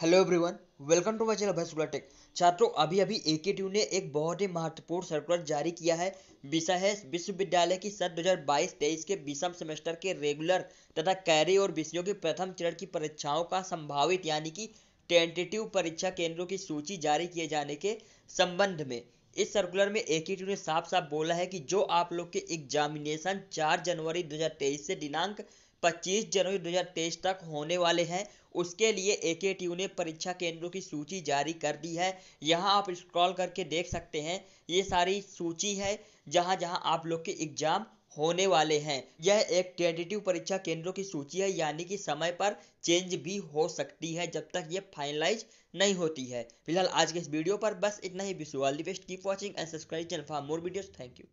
hello everyone welcome to my channel भाई tech छात्रों अभी अभी ए के ने एक बहुत ही महत्वपूर्ण सर्कुलर जारी किया है विषय है विश्वविद्यालय की सन 2022-23 के बीसम सेमेस्टर के रेगुलर तथा कैरी और विषयों के प्रथम चरण की परीक्षाओं का संभावित यानी कि टेंटेटिव परीक्षा केंद्रों की सूची जारी किए जाने के संबंध में इस सर्कुलर में एक ही ने साफ साफ बोला है कि जो आप लोग के एग्जामिनेशन 4 जनवरी 2023 से दिनांक 25 जनवरी 2023 तक होने वाले हैं उसके लिए ए एक ने परीक्षा केंद्रों की सूची जारी कर दी है यहाँ आप स्क्रॉल करके देख सकते हैं ये सारी सूची है जहाँ जहाँ आप लोग के एग्जाम होने वाले हैं यह एक टेंटेटिव परीक्षा केंद्रों की सूची है यानी कि समय पर चेंज भी हो सकती है जब तक ये फाइनलाइज नहीं होती है फिलहाल आज के इस वीडियो पर बस इतना ही visual best keep watching and subscribe channel for more videos thank you